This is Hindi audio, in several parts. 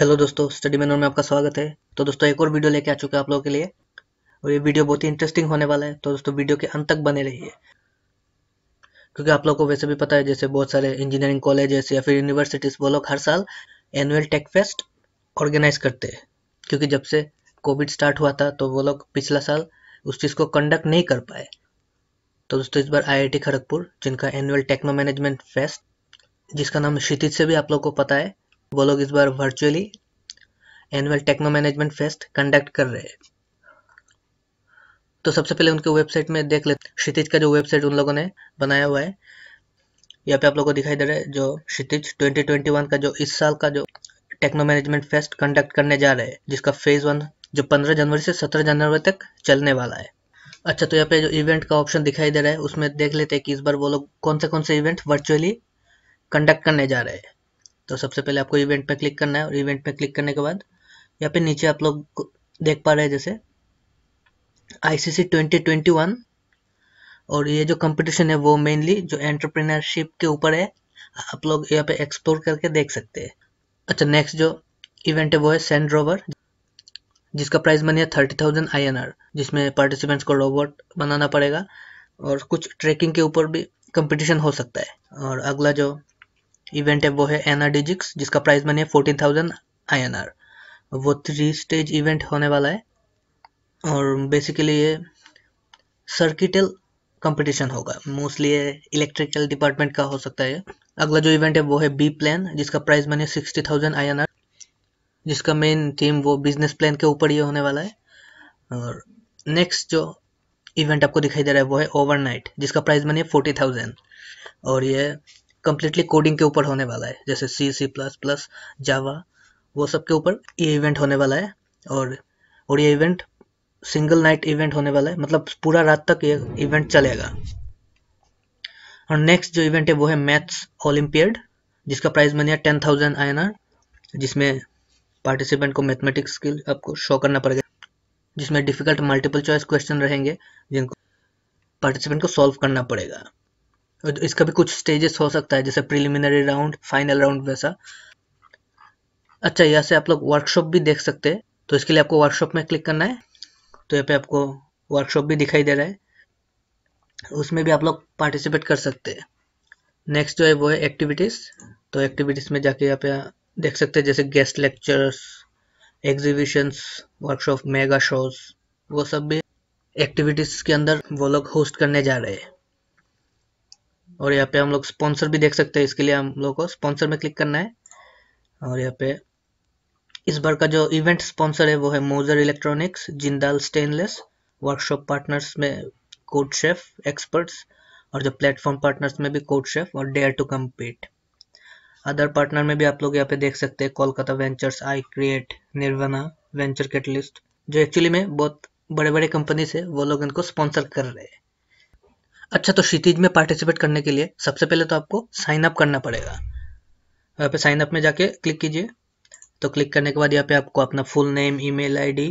हेलो दोस्तों स्टडी मैनर में आपका स्वागत है तो दोस्तों एक और वीडियो लेके आ चुके हैं आप लोगों के लिए और ये वीडियो बहुत ही इंटरेस्टिंग होने वाला है तो दोस्तों वीडियो के अंत तक बने रहिए क्योंकि आप लोगों को वैसे भी पता है जैसे बहुत सारे इंजीनियरिंग कॉलेजेस या फिर यूनिवर्सिटीज़ वो लोग हर साल एनुअल टेक फेस्ट ऑर्गेनाइज करते हैं क्योंकि जब से कोविड स्टार्ट हुआ था तो वो लोग पिछला साल उस चीज़ को कंडक्ट नहीं कर पाए तो दोस्तों इस बार आई खड़गपुर जिनका एनुअल टेक्नो मैनेजमेंट फेस्ट जिसका नाम क्षितिज से भी आप लोग को पता है वो लोग इस बार virtually annual techno management fest conduct कर रहे हैं तो सबसे पहले उनके वेबसाइट में देख लेते क्षितिज का जो वेबसाइट उन लोगों ने बनाया हुआ है यहाँ पे आप लोगों को दिखाई दे रहा है जो क्षितिज 2021 का जो इस साल का जो टेक्नो मैनेजमेंट फेस्ट कंडक्ट करने जा रहे हैं जिसका फेज वन जो 15 जनवरी से 17 जनवरी तक चलने वाला है अच्छा तो यहाँ पे जो इवेंट का ऑप्शन दिखाई दे रहा है उसमें देख लेते हैं कि इस बार वो लोग कौन से कौन से इवेंट वर्चुअली कंडक्ट करने जा रहे हैं तो सबसे पहले आपको इवेंट पे क्लिक करना है और इवेंट पर क्लिक करने के बाद यहाँ पे नीचे आप लोग देख पा रहे हैं जैसे आईसीसी 2021 और ये जो कंपटीशन है वो मेनली जो एंटरप्रेन्योरशिप के ऊपर है आप लोग यहाँ पे एक्सप्लोर करके देख सकते हैं अच्छा नेक्स्ट जो इवेंट है वो है सेंड रोवर जिसका प्राइस मनी है thirty thousand I N R जिसमें पार्टिसिपेंट्स को रोबोट बनाना पड़ेगा और कुछ ट्रैकिंग के ऊपर भी कंपटीशन हो सकता है और अगला जो इवेंट है वो है डिजिक्स जिसका प्राइस मनी है fourteen thousand I N R वो थ्री स्टेज इवेंट होने वाला है और बेसिकली ये सर्किटल कंपटीशन होगा मोस्टली ये इलेक्ट्रिकल डिपार्टमेंट का हो सकता है अगला जो इवेंट है वो है बी प्लान जिसका prize money sixty thousand I N R जिसका मेन थीम वो बिजनेस प्लान के ऊपर ही होने वाला है और नेक्स्ट जो इवेंट आपको दिखाई दे रहा है वो है ओवरनाइट जिसका प्राइस मनी है फोर्टी थाउजेंड और ये कम्प्लीटली कोडिंग के ऊपर होने वाला है जैसे सी सी प्लस प्लस जावा वो सब के ऊपर ये इवेंट होने वाला है और और ये इवेंट सिंगल नाइट इवेंट होने वाला है मतलब पूरा रात तक ये इवेंट चलेगा और नेक्स्ट जो इवेंट है वो है मैथ्स ओलम्पियड जिसका प्राइज मनी है ten thousand I N R जिसमें पार्टिसिपेंट को मैथमेटिक्स स्किल आपको शो करना पड़ेगा जिसमें डिफिकल्ट मल्टीपल चॉइस क्वेश्चन रहेंगे जिनको पार्टिसिपेंट को सॉल्व करना पड़ेगा इसका भी कुछ स्टेजेस हो सकता है जैसे प्रिलिमिनरी राउंड फाइनल राउंड वैसा अच्छा यहाँ से आप लोग वर्कशॉप भी देख सकते हैं तो इसके लिए आपको वर्कशॉप में क्लिक करना है तो यहाँ पे आपको वर्कशॉप भी दिखाई दे रहा है उसमें भी आप लोग पार्टिसिपेट कर सकते हैं नेक्स्ट जो है वो है एक्टिविटीज़ तो एक्टिविटीज़ में जाके यहाँ पे देख सकते हैं जैसे guest lectures exhibitions workshop mega shows वो सब भी एक्टिविटीज़ के अंदर वो लोग होस्ट करने जा रहे हैं और यहाँ पे हम लोग स्पॉन्सर भी देख सकते हैं इसके लिए हम लोग को स्पॉन्सर में क्लिक करना है और यहाँ पे इस बार का जो इवेंट स्पॉन्सर है वो है Moser electronics Jindal stainless workshop partners में कोड शेफ एक्सपर्ट्स और जो प्लेटफॉर्म पार्टनर्स में भी कोड शेफ और dare to compete other partner में भी आप लोग यहाँ पे देख सकते हैं Kolkata ventures I create Nirvana venture catalyst जो एक्चुअली में बहुत बड़े बड़े कंपनीज है वो लोग इनको स्पॉन्सर कर रहे हैं अच्छा तो क्षितिज में पार्टिसिपेट करने के लिए सबसे पहले तो आपको साइन अप करना पड़ेगा यहाँ पे साइन अप में जाके क्लिक कीजिए तो क्लिक करने के बाद यहाँ पे आपको अपना full name email ID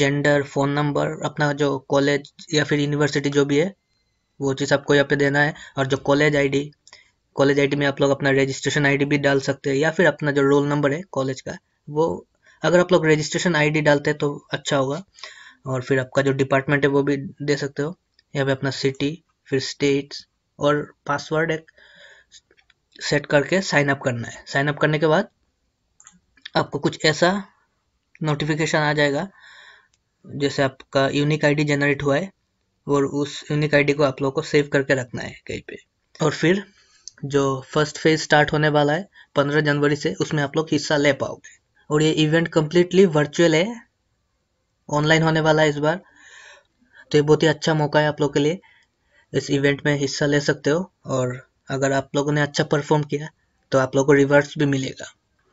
gender phone number अपना जो कॉलेज या फिर यूनिवर्सिटी जो भी है वो चीज़ आपको यहाँ पे देना है और जो कॉलेज आईडी कॉलेज आईडी में आप लोग अपना रजिस्ट्रेशन आईडी भी डाल सकते हैं या फिर अपना जो रोल नंबर है कॉलेज का वो अगर आप लोग रजिस्ट्रेशन आईडी डालते हैं तो अच्छा होगा और फिर आपका जो डिपार्टमेंट है वो भी दे सकते हो यहाँ पे अपना सिटी फिर स्टेट्स और पासवर्ड एक सेट करके साइन अप करना है साइन अप करने के बाद आपको कुछ ऐसा नोटिफिकेशन आ जाएगा जैसे आपका यूनिक आईडी जनरेट हुआ है और उस यूनिक आईडी को आप लोगों को सेव करके रखना है कहीं पे और फिर जो फर्स्ट फेज स्टार्ट होने वाला है पंद्रह जनवरी से उसमें आप लोग हिस्सा ले पाओगे और ये इवेंट कम्प्लीटली वर्चुअल है ऑनलाइन होने वाला है इस बार तो ये बहुत ही अच्छा मौका है आप लोग के लिए इस इवेंट में हिस्सा ले सकते हो और अगर आप लोगों ने अच्छा परफॉर्म किया तो आप लोगों को रिवर्स भी मिलेगा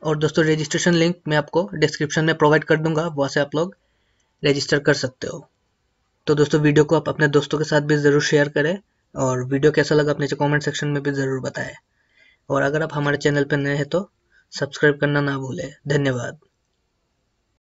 और दोस्तों रजिस्ट्रेशन लिंक मैं आपको डिस्क्रिप्शन में प्रोवाइड कर दूंगा वहाँ से आप लोग रजिस्टर कर सकते हो तो दोस्तों वीडियो को आप अपने दोस्तों के साथ भी ज़रूर शेयर करें और वीडियो कैसा लगा आप नीचे कॉमेंट सेक्शन में भी ज़रूर बताएं और अगर आप हमारे चैनल पर नए हैं तो सब्सक्राइब करना ना भूलें धन्यवाद